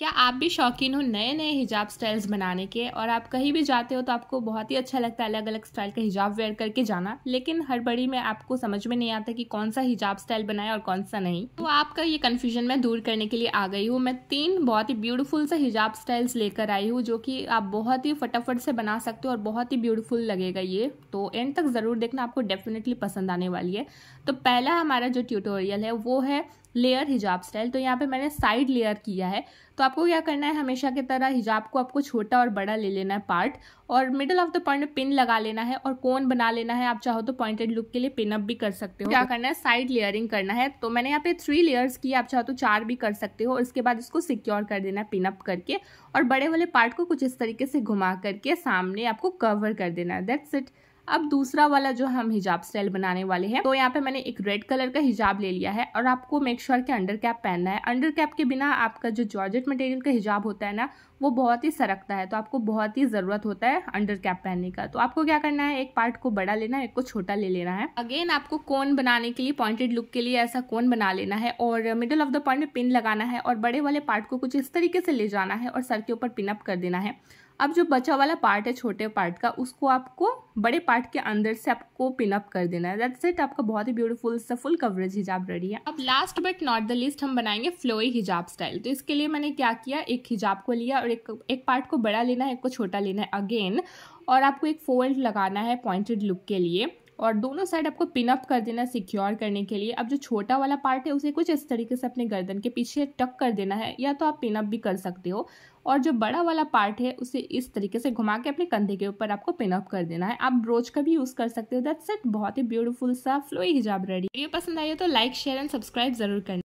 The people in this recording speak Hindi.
क्या आप भी शौकीन हो नए नए हिजाब स्टाइल्स बनाने के और आप कहीं भी जाते हो तो आपको बहुत ही अच्छा लगता है अलग अलग स्टाइल का हिजाब वेयर करके जाना लेकिन हर बड़ी में आपको समझ में नहीं आता कि कौन सा हिजाब स्टाइल बनाए और कौन सा नहीं तो आपका ये कन्फ्यूजन मैं दूर करने के लिए आ गई हूँ मैं तीन बहुत ही ब्यूटीफुल से हिजाब स्टाइल्स लेकर आई हूँ जो कि आप बहुत ही फटाफट से बना सकते हो और बहुत ही ब्यूटीफुल लगेगा ये तो एंड तक ज़रूर देखना आपको डेफिनेटली पसंद आने वाली है तो पहला हमारा जो ट्यूटोरियल है वो है लेयर हिजाब स्टाइल तो यहाँ पे मैंने साइड लेयर किया है तो आपको क्या करना है हमेशा की तरह हिजाब को आपको छोटा और बड़ा ले लेना है पार्ट और middle of the point pin लगा लेना है और कोन बना लेना है आप चाहो तो पॉइंटेड लुक के लिए पिन अप भी कर सकते हो क्या तो करना है साइड लेयरिंग करना है तो मैंने यहाँ पे थ्री लेयर्स की आप चाहो तो चार भी कर सकते हो और इसके बाद इसको सिक्योर कर देना है पिनअप करके और बड़े वाले पार्ट को कुछ इस तरीके से घुमा करके सामने आपको कवर कर देना है दैट्स इट अब दूसरा वाला जो हम हिजाब स्टाइल बनाने वाले हैं तो यहाँ पे मैंने एक रेड कलर का हिजाब ले लिया है और आपको मेक श्योर के अंडर कैप पहनना है अंडर कैप के बिना आपका जो जॉर्जेट मटेरियल का हिजाब होता है ना वो बहुत ही सरकता है तो आपको बहुत ही ज़रूरत होता है अंडर कैप पहनने का तो आपको क्या करना है एक पार्ट को बड़ा लेना है एक को छोटा ले लेना है अगेन आपको कोन बनाने के लिए पॉइंटेड लुक के लिए ऐसा कोन बना लेना है और मिडल ऑफ द पॉइंट में पिन लगाना है और बड़े वाले पार्ट को कुछ इस तरीके से ले जाना है और सर के ऊपर पिनअप कर देना है अब जो बचा वाला पार्ट है छोटे पार्ट का उसको आपको बड़े पार्ट के अंदर से आपको पिन अप कर देना है दैट्स इट आपका बहुत ही ब्यूटीफुल सा फुल कवरेज हिजाब रेडी है अब last but not the least हम बनाएंगे फ्लोई हिजाब स्टाइल तो इसके लिए मैंने क्या किया एक हिजाब को लिया और एक एक पार्ट को बड़ा लेना है एक को छोटा लेना है अगेन और आपको एक फोल्ड लगाना है पॉइंटेड लुक के लिए और दोनों साइड आपको पिनअप कर देना है सिक्योर करने के लिए अब जो छोटा वाला पार्ट है उसे कुछ इस तरीके से अपने गर्दन के पीछे टक कर देना है या तो आप पिनअप भी कर सकते हो और जो बड़ा वाला पार्ट है उसे इस तरीके से घुमा के अपने कंधे के ऊपर आपको पिनअप कर देना है आप ब्रोच का भी यूज़ कर सकते हो दैट्स इट बहुत ही ब्यूटीफुल सा फ्लोई हिजाब रेडी वीडियो पसंद आई हो तो लाइक शेयर एंड सब्सक्राइब जरूर करना